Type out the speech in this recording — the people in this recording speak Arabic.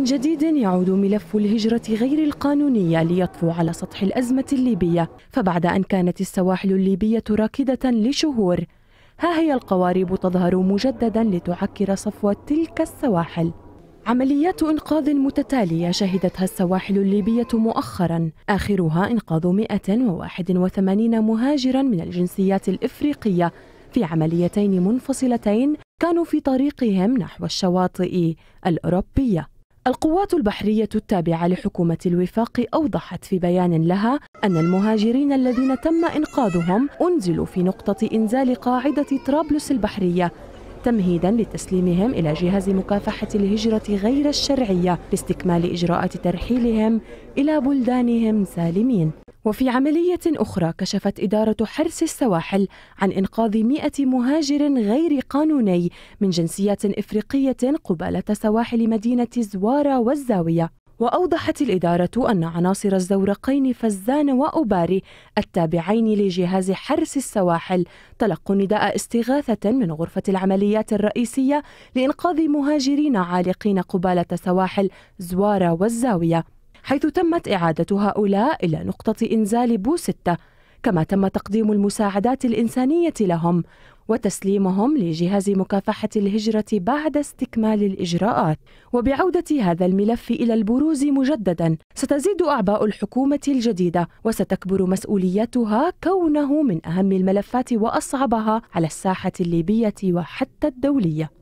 من جديد يعود ملف الهجرة غير القانونية ليطفو على سطح الأزمة الليبية فبعد أن كانت السواحل الليبية راكدة لشهور ها هي القوارب تظهر مجددا لتعكر صفو تلك السواحل عمليات إنقاذ متتالية شهدتها السواحل الليبية مؤخرا آخرها إنقاذ 181 مهاجرا من الجنسيات الإفريقية في عمليتين منفصلتين كانوا في طريقهم نحو الشواطئ الأوروبية القوات البحرية التابعة لحكومة الوفاق أوضحت في بيان لها أن المهاجرين الذين تم إنقاذهم أنزلوا في نقطة إنزال قاعدة طرابلس البحرية تمهيدا لتسليمهم الى جهاز مكافحه الهجره غير الشرعيه لاستكمال اجراءات ترحيلهم الى بلدانهم سالمين وفي عملية أخرى كشفت إدارة حرس السواحل عن إنقاذ 100 مهاجر غير قانوني من جنسيات إفريقية قبالة سواحل مدينة زوارة والزاوية وأوضحت الإدارة أن عناصر الزورقين فزان وأوباري التابعين لجهاز حرس السواحل تلقوا نداء استغاثة من غرفة العمليات الرئيسية لإنقاذ مهاجرين عالقين قبالة سواحل زوارة والزاوية حيث تمت إعادة هؤلاء إلى نقطة إنزال بو ستة كما تم تقديم المساعدات الإنسانية لهم وتسليمهم لجهاز مكافحة الهجرة بعد استكمال الإجراءات وبعودة هذا الملف إلى البروز مجددا ستزيد أعباء الحكومة الجديدة وستكبر مسؤوليتها كونه من أهم الملفات وأصعبها على الساحة الليبية وحتى الدولية